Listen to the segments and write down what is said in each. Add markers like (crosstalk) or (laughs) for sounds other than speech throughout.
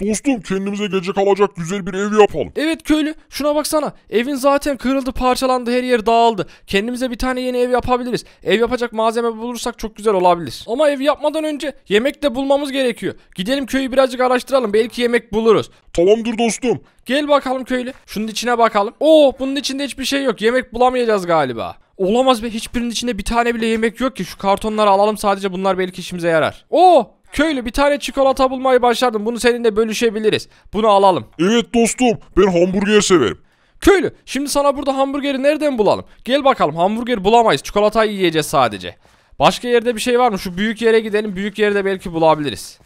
Dostum kendimize gece kalacak güzel bir ev yapalım. Evet köylü şuna baksana. Evin zaten kırıldı parçalandı her yer dağıldı. Kendimize bir tane yeni ev yapabiliriz. Ev yapacak malzeme bulursak çok güzel olabilir. Ama ev yapmadan önce yemek de bulmamız gerekiyor. Gidelim köyü birazcık araştıralım. Belki yemek buluruz. Tamamdır dostum. Gel bakalım köylü. Şunun içine bakalım. Oo bunun içinde hiçbir şey yok. Yemek bulamayacağız galiba. Olamaz be hiçbirinin içinde bir tane bile yemek yok ki. Şu kartonları alalım sadece bunlar belki işimize yarar. Oo Köylü bir tane çikolata bulmayı başardım. Bunu seninle bölüşebiliriz. Bunu alalım. Evet dostum ben hamburger severim. Köylü şimdi sana burada hamburgeri nereden bulalım? Gel bakalım hamburgeri bulamayız. Çikolatayı yiyeceğiz sadece. Başka yerde bir şey var mı? Şu büyük yere gidelim. Büyük yerde belki bulabiliriz.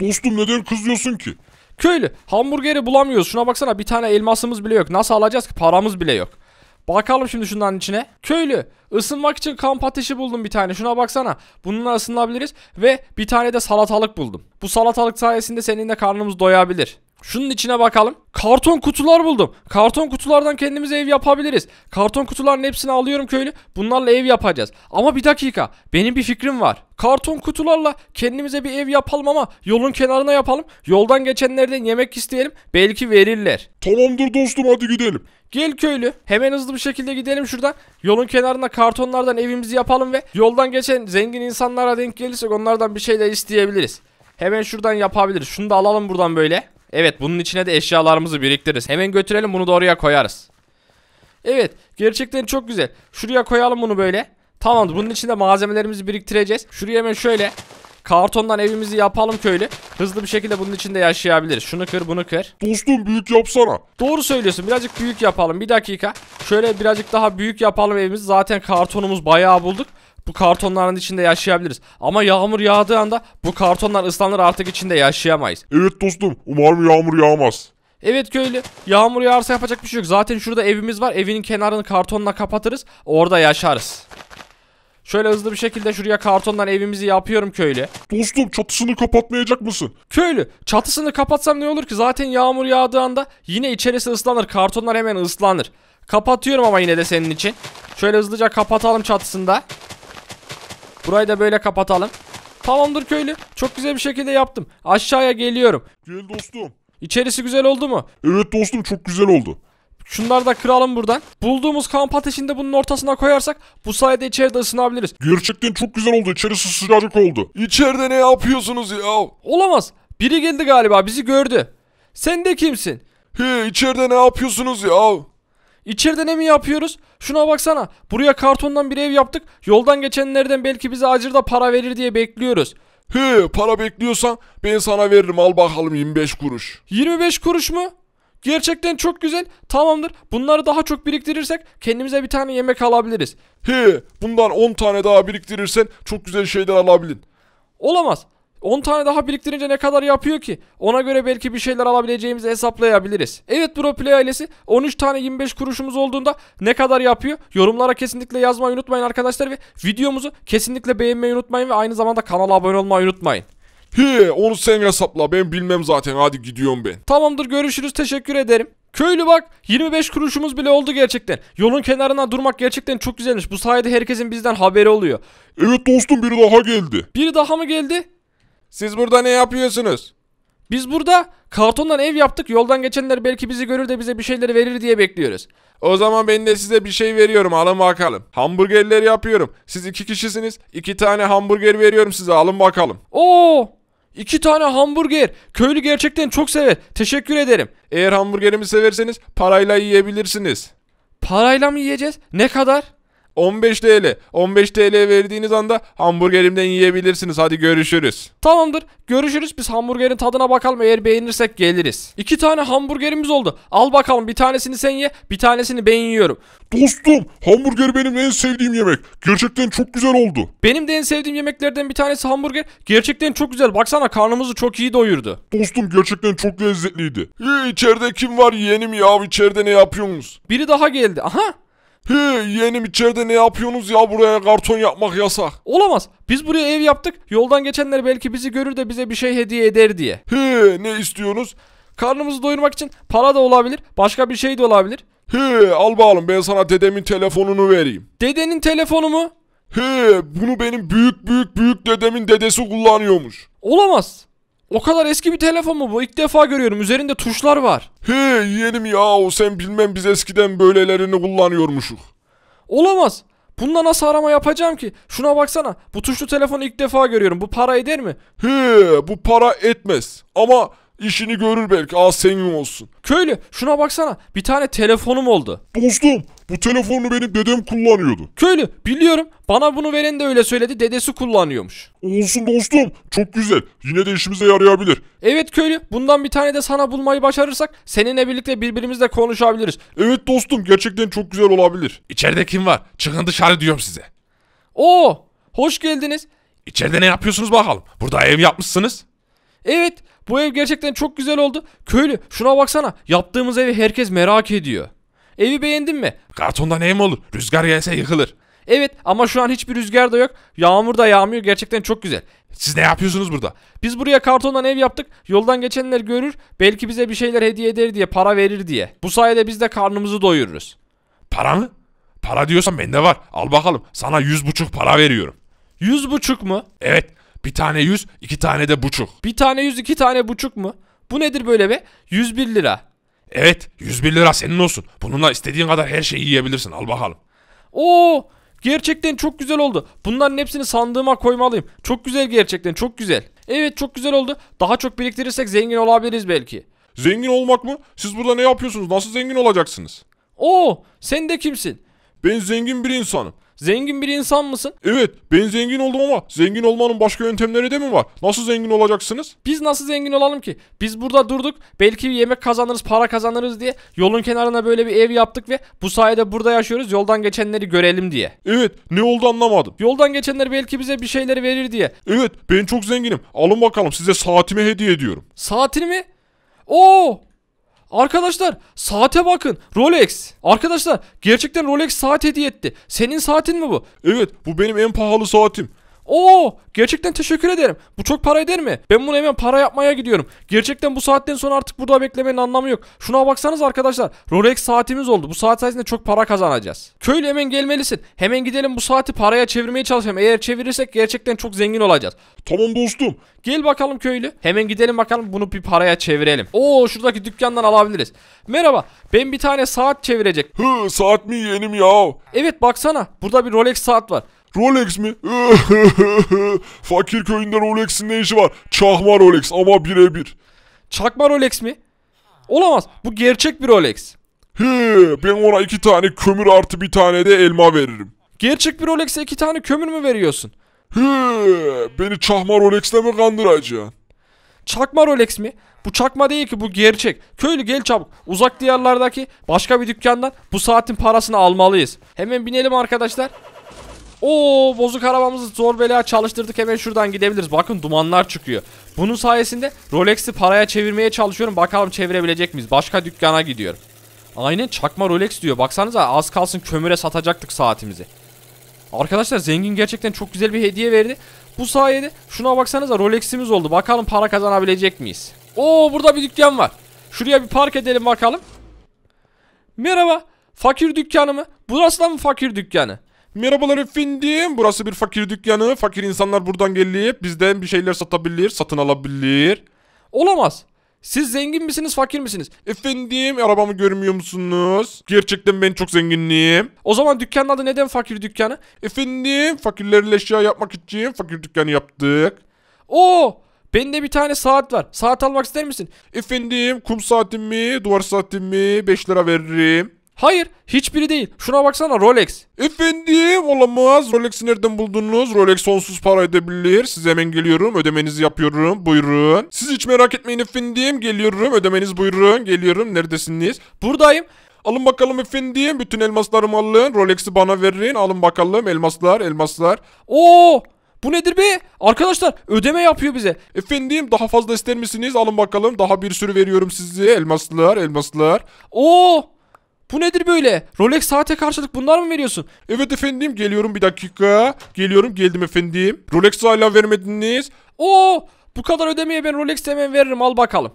Dostum neden kızıyorsun ki? Köylü hamburgeri bulamıyoruz. Şuna baksana bir tane elmasımız bile yok. Nasıl alacağız ki? Paramız bile yok. Bakalım şimdi şundan içine. Köylü ısınmak için kamp ateşi buldum bir tane. Şuna baksana. Bununla ısınabiliriz ve bir tane de salatalık buldum. Bu salatalık sayesinde senin de karnımız doyabilir. Şunun içine bakalım. Karton kutular buldum. Karton kutulardan kendimize ev yapabiliriz. Karton kutuların hepsini alıyorum köylü. Bunlarla ev yapacağız. Ama bir dakika. Benim bir fikrim var. Karton kutularla kendimize bir ev yapalım ama yolun kenarına yapalım. Yoldan geçenlerden yemek isteyelim. Belki verirler. Tamamdır dostum hadi gidelim. Gel köylü. Hemen hızlı bir şekilde gidelim şuradan. Yolun kenarına kartonlardan evimizi yapalım ve yoldan geçen zengin insanlara denk gelirsek onlardan bir şeyler isteyebiliriz. Hemen şuradan yapabiliriz. Şunu da alalım buradan böyle. Evet bunun içine de eşyalarımızı biriktiririz. Hemen götürelim bunu da oraya koyarız. Evet gerçekten çok güzel. Şuraya koyalım bunu böyle. Tamamdır bunun içinde malzemelerimizi biriktireceğiz. Şuraya hemen şöyle kartondan evimizi yapalım köylü. Hızlı bir şekilde bunun içinde yaşayabiliriz. Şunu kır bunu kır. Dostum büyük yapsana. Doğru söylüyorsun birazcık büyük yapalım. Bir dakika. Şöyle birazcık daha büyük yapalım evimizi. Zaten kartonumuz bayağı bulduk bu kartonların içinde yaşayabiliriz. Ama yağmur yağdığı anda bu kartonlar ıslanır artık içinde yaşayamayız. Evet dostum umarım yağmur yağmaz. Evet köylü yağmur yağarsa yapacak bir şey yok. Zaten şurada evimiz var evinin kenarını kartonla kapatırız orada yaşarız. Şöyle hızlı bir şekilde şuraya kartondan evimizi yapıyorum köylü. Dostum çatısını kapatmayacak mısın? Köylü çatısını kapatsam ne olur ki zaten yağmur yağdığı anda yine içerisi ıslanır kartonlar hemen ıslanır. Kapatıyorum ama yine de senin için. Şöyle hızlıca kapatalım çatısında. Burayı da böyle kapatalım. Tamamdır köylü. Çok güzel bir şekilde yaptım. Aşağıya geliyorum. Gel dostum. İçerisi güzel oldu mu? Evet dostum çok güzel oldu. Şunları da kıralım buradan. Bulduğumuz kamp ateşinde bunun ortasına koyarsak bu sayede içeride ısınabiliriz. Gerçekten çok güzel oldu. İçerisi sıcacık oldu. İçeride ne yapıyorsunuz ya? Olamaz. Biri geldi galiba bizi gördü. Sen de kimsin? He içeride ne yapıyorsunuz ya? İçeride ne mi yapıyoruz? Şuna baksana. Buraya kartondan bir ev yaptık. Yoldan geçenlerden belki bize acırda para verir diye bekliyoruz. He para bekliyorsan ben sana veririm al bakalım 25 kuruş. 25 kuruş mu? Gerçekten çok güzel. Tamamdır. Bunları daha çok biriktirirsek kendimize bir tane yemek alabiliriz. He bundan 10 tane daha biriktirirsen çok güzel şeyler alabilin. Olamaz. 10 tane daha biriktirince ne kadar yapıyor ki? Ona göre belki bir şeyler alabileceğimizi hesaplayabiliriz. Evet Bro Play ailesi 13 tane 25 kuruşumuz olduğunda ne kadar yapıyor? Yorumlara kesinlikle yazmayı unutmayın arkadaşlar ve videomuzu kesinlikle beğenmeyi unutmayın ve aynı zamanda kanala abone olmayı unutmayın. He onu sen hesapla ben bilmem zaten hadi gidiyorum ben. Tamamdır görüşürüz teşekkür ederim. Köylü bak 25 kuruşumuz bile oldu gerçekten. Yolun kenarına durmak gerçekten çok güzelmiş. Bu sayede herkesin bizden haberi oluyor. Evet dostum biri daha geldi. Biri daha mı geldi? Siz burada ne yapıyorsunuz? Biz burada kartondan ev yaptık. Yoldan geçenler belki bizi görür de bize bir şeyleri verir diye bekliyoruz. O zaman ben de size bir şey veriyorum alın bakalım. Hamburgerler yapıyorum. Siz iki kişisiniz. İki tane hamburger veriyorum size alın bakalım. Oo! İki tane hamburger. Köylü gerçekten çok sever. Teşekkür ederim. Eğer hamburgerimi severseniz parayla yiyebilirsiniz. Parayla mı yiyeceğiz? Ne kadar? 15 TL. 15 TL verdiğiniz anda hamburgerimden yiyebilirsiniz. Hadi görüşürüz. Tamamdır. Görüşürüz. Biz hamburgerin tadına bakalım. Eğer beğenirsek geliriz. İki tane hamburgerimiz oldu. Al bakalım. Bir tanesini sen ye. Bir tanesini ben yiyorum. Dostum hamburger benim en sevdiğim yemek. Gerçekten çok güzel oldu. Benim de en sevdiğim yemeklerden bir tanesi hamburger. Gerçekten çok güzel. Baksana karnımızı çok iyi doyurdu. Dostum gerçekten çok lezzetliydi. Ee, içeride kim var yeğenim ya? İçeride ne yapıyorsunuz? Biri daha geldi. Aha He yeğenim içeride ne yapıyorsunuz ya buraya karton yapmak yasak. Olamaz. Biz buraya ev yaptık. Yoldan geçenler belki bizi görür de bize bir şey hediye eder diye. He ne istiyorsunuz? Karnımızı doyurmak için para da olabilir. Başka bir şey de olabilir. He al bakalım ben sana dedemin telefonunu vereyim. Dedenin telefonu mu? He bunu benim büyük büyük büyük dedemin dedesi kullanıyormuş. Olamaz. O kadar eski bir telefon mu bu? İlk defa görüyorum. Üzerinde tuşlar var. He yeğenim ya o sen bilmem biz eskiden böylelerini kullanıyormuşuk. Olamaz. Bunda nasıl arama yapacağım ki? Şuna baksana. Bu tuşlu telefonu ilk defa görüyorum. Bu para eder mi? He bu para etmez. Ama işini görür belki. Aa senin olsun. Köylü şuna baksana. Bir tane telefonum oldu. Dostum bu telefonu benim dedem kullanıyordu. Köylü biliyorum. Bana bunu veren de öyle söyledi. Dedesi kullanıyormuş. Olsun dostum. Çok güzel. Yine de işimize yarayabilir. Evet köylü. Bundan bir tane de sana bulmayı başarırsak seninle birlikte birbirimizle konuşabiliriz. Evet dostum. Gerçekten çok güzel olabilir. İçeride kim var? Çıkın dışarı diyorum size. Oo, hoş geldiniz. İçeride ne yapıyorsunuz bakalım? Burada ev yapmışsınız. Evet, bu ev gerçekten çok güzel oldu. Köylü, şuna baksana. Yaptığımız evi herkes merak ediyor. Evi beğendin mi? Kartondan ev mi olur? Rüzgar gelse yıkılır. Evet ama şu an hiçbir rüzgar da yok. Yağmur da yağmıyor. Gerçekten çok güzel. Siz ne yapıyorsunuz burada? Biz buraya kartondan ev yaptık. Yoldan geçenler görür. Belki bize bir şeyler hediye eder diye, para verir diye. Bu sayede biz de karnımızı doyururuz. Para mı? Para diyorsan bende var. Al bakalım. Sana yüz buçuk para veriyorum. Yüz buçuk mu? Evet. Bir tane yüz, iki tane de buçuk. Bir tane yüz, iki tane buçuk mu? Bu nedir böyle be? Yüz bir lira. Evet 101 lira senin olsun. Bununla istediğin kadar her şeyi yiyebilirsin al bakalım. Oo gerçekten çok güzel oldu. Bunların hepsini sandığıma koymalıyım. Çok güzel gerçekten çok güzel. Evet çok güzel oldu. Daha çok biriktirirsek zengin olabiliriz belki. Zengin olmak mı? Siz burada ne yapıyorsunuz? Nasıl zengin olacaksınız? Oo sen de kimsin? Ben zengin bir insanım. Zengin bir insan mısın? Evet ben zengin oldum ama zengin olmanın başka yöntemleri de mi var? Nasıl zengin olacaksınız? Biz nasıl zengin olalım ki? Biz burada durduk belki bir yemek kazanırız para kazanırız diye yolun kenarına böyle bir ev yaptık ve bu sayede burada yaşıyoruz yoldan geçenleri görelim diye. Evet ne oldu anlamadım. Yoldan geçenler belki bize bir şeyleri verir diye. Evet ben çok zenginim alın bakalım size saatimi hediye ediyorum. Saatini mi? Oo Arkadaşlar saate bakın. Rolex. Arkadaşlar gerçekten Rolex saat hediye etti. Senin saatin mi bu? Evet bu benim en pahalı saatim. Oo, gerçekten teşekkür ederim. Bu çok para eder mi? Ben bunu hemen para yapmaya gidiyorum. Gerçekten bu saatten sonra artık burada beklemenin anlamı yok. Şuna baksanız arkadaşlar. Rolex saatimiz oldu. Bu saat sayesinde çok para kazanacağız. Köylü hemen gelmelisin. Hemen gidelim bu saati paraya çevirmeye çalışalım. Eğer çevirirsek gerçekten çok zengin olacağız. Tamam dostum. Gel bakalım köylü. Hemen gidelim bakalım bunu bir paraya çevirelim. Oo şuradaki dükkandan alabiliriz. Merhaba. Ben bir tane saat çevirecek. Hı saat mi yeğenim ya? Evet baksana. Burada bir Rolex saat var. Rolex mi? (laughs) Fakir köyünde Rolex'in ne işi var? Çakma Rolex ama birebir. Çakma Rolex mi? Olamaz. Bu gerçek bir Rolex. He, ben ona iki tane kömür artı bir tane de elma veririm. Gerçek bir Rolex'e iki tane kömür mü veriyorsun? He, beni çakma Rolex'le mi kandıracaksın? Çakma Rolex mi? Bu çakma değil ki bu gerçek. Köylü gel çabuk. Uzak diyarlardaki başka bir dükkandan bu saatin parasını almalıyız. Hemen binelim arkadaşlar. Oo bozuk arabamızı zor bela çalıştırdık hemen şuradan gidebiliriz. Bakın dumanlar çıkıyor. Bunun sayesinde Rolex'i paraya çevirmeye çalışıyorum. Bakalım çevirebilecek miyiz? Başka dükkana gidiyorum. Aynen çakma Rolex diyor. Baksanıza az kalsın kömüre satacaktık saatimizi. Arkadaşlar zengin gerçekten çok güzel bir hediye verdi. Bu sayede şuna baksanıza Rolex'imiz oldu. Bakalım para kazanabilecek miyiz? Oo burada bir dükkan var. Şuraya bir park edelim bakalım. Merhaba. Fakir dükkanı mı? Burası da mı fakir dükkanı? Merhabalar efendim. Burası bir fakir dükkanı. Fakir insanlar buradan gelip bizden bir şeyler satabilir, satın alabilir. Olamaz. Siz zengin misiniz, fakir misiniz? Efendim, arabamı görmüyor musunuz? Gerçekten ben çok zenginliyim. O zaman dükkanın adı neden fakir dükkanı? Efendim, fakirlerle eşya yapmak için fakir dükkanı yaptık. Oo, Bende bir tane saat var. Saat almak ister misin? Efendim kum mi, duvar mi? 5 lira veririm. Hayır hiçbiri değil. Şuna baksana Rolex. Efendim olamaz. Rolex'i nereden buldunuz? Rolex sonsuz para edebilir. Size hemen geliyorum. Ödemenizi yapıyorum. Buyurun. Siz hiç merak etmeyin efendim. Geliyorum. Ödemeniz buyurun. Geliyorum. Neredesiniz? Buradayım. Alın bakalım efendim. Bütün elmaslarımı alın. Rolex'i bana verin. Alın bakalım elmaslar elmaslar. Oo bu nedir be? Arkadaşlar ödeme yapıyor bize. Efendim daha fazla ister misiniz? Alın bakalım. Daha bir sürü veriyorum size. Elmaslar elmaslar. Oo bu nedir böyle? Rolex saate karşılık bunlar mı veriyorsun? Evet efendim geliyorum bir dakika. Geliyorum geldim efendim. Rolex hala vermediniz. Oo bu kadar ödemeye ben Rolex hemen veririm al bakalım.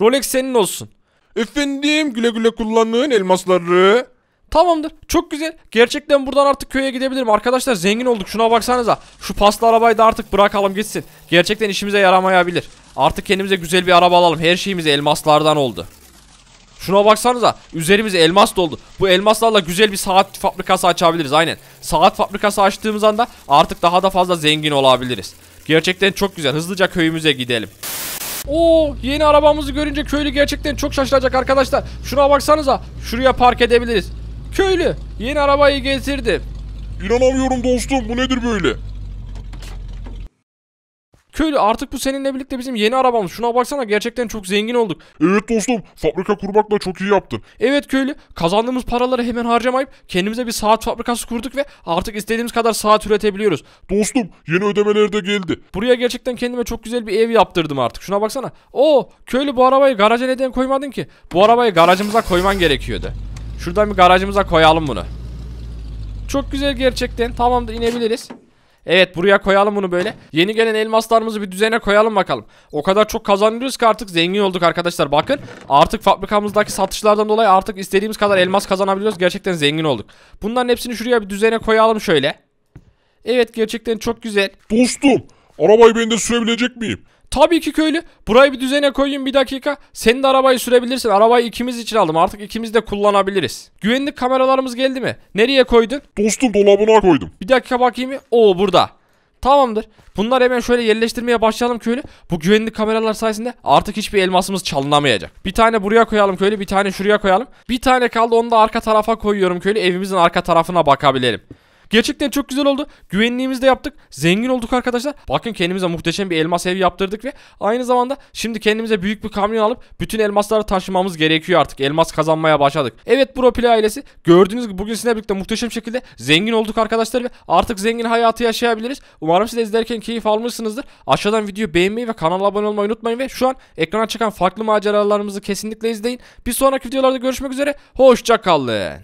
Rolex senin olsun. Efendim güle güle kullanın elmasları. Tamamdır. Çok güzel. Gerçekten buradan artık köye gidebilirim. Arkadaşlar zengin olduk. Şuna baksanıza. Şu paslı arabayı da artık bırakalım gitsin. Gerçekten işimize yaramayabilir. Artık kendimize güzel bir araba alalım. Her şeyimiz elmaslardan oldu. Şuna baksanıza. Üzerimiz elmas doldu. Bu elmaslarla güzel bir saat fabrikası açabiliriz aynen. Saat fabrikası açtığımız anda artık daha da fazla zengin olabiliriz. Gerçekten çok güzel. Hızlıca köyümüze gidelim. Oo yeni arabamızı görünce köylü gerçekten çok şaşıracak arkadaşlar. Şuna baksanıza. Şuraya park edebiliriz. Köylü yeni arabayı getirdi. İnanamıyorum dostum bu nedir böyle? Köylü artık bu seninle birlikte bizim yeni arabamız. Şuna baksana gerçekten çok zengin olduk. Evet dostum fabrika kurmakla çok iyi yaptın. Evet köylü kazandığımız paraları hemen harcamayıp kendimize bir saat fabrikası kurduk ve artık istediğimiz kadar saat üretebiliyoruz. Dostum yeni ödemeler de geldi. Buraya gerçekten kendime çok güzel bir ev yaptırdım artık. Şuna baksana. Oo köylü bu arabayı garaja neden koymadın ki? Bu arabayı garajımıza koyman gerekiyordu. Şuradan bir garajımıza koyalım bunu. Çok güzel gerçekten. Tamamdır, inebiliriz. Evet buraya koyalım bunu böyle. Yeni gelen elmaslarımızı bir düzene koyalım bakalım. O kadar çok kazanıyoruz ki artık zengin olduk arkadaşlar. Bakın artık fabrikamızdaki satışlardan dolayı artık istediğimiz kadar elmas kazanabiliyoruz. Gerçekten zengin olduk. Bunların hepsini şuraya bir düzene koyalım şöyle. Evet gerçekten çok güzel. Dostum arabayı ben de sürebilecek miyim? Tabii ki köylü. Burayı bir düzene koyayım bir dakika. Sen de arabayı sürebilirsin. Arabayı ikimiz için aldım. Artık ikimiz de kullanabiliriz. Güvenlik kameralarımız geldi mi? Nereye koydun? Dostum dolabına koydum. Bir dakika bakayım. Oo burada. Tamamdır. Bunlar hemen şöyle yerleştirmeye başlayalım köylü. Bu güvenlik kameralar sayesinde artık hiçbir elmasımız çalınamayacak. Bir tane buraya koyalım köylü, bir tane şuraya koyalım. Bir tane kaldı onu da arka tarafa koyuyorum köylü. Evimizin arka tarafına bakabilirim. Gerçekten çok güzel oldu. Güvenliğimizi de yaptık. Zengin olduk arkadaşlar. Bakın kendimize muhteşem bir elmas ev yaptırdık ve aynı zamanda şimdi kendimize büyük bir kamyon alıp bütün elmasları taşımamız gerekiyor artık. Elmas kazanmaya başladık. Evet Bro Play ailesi gördüğünüz gibi bugün sizinle birlikte muhteşem şekilde zengin olduk arkadaşlar ve artık zengin hayatı yaşayabiliriz. Umarım siz de izlerken keyif almışsınızdır. Aşağıdan videoyu beğenmeyi ve kanala abone olmayı unutmayın ve şu an ekrana çıkan farklı maceralarımızı kesinlikle izleyin. Bir sonraki videolarda görüşmek üzere. Hoşçakalın.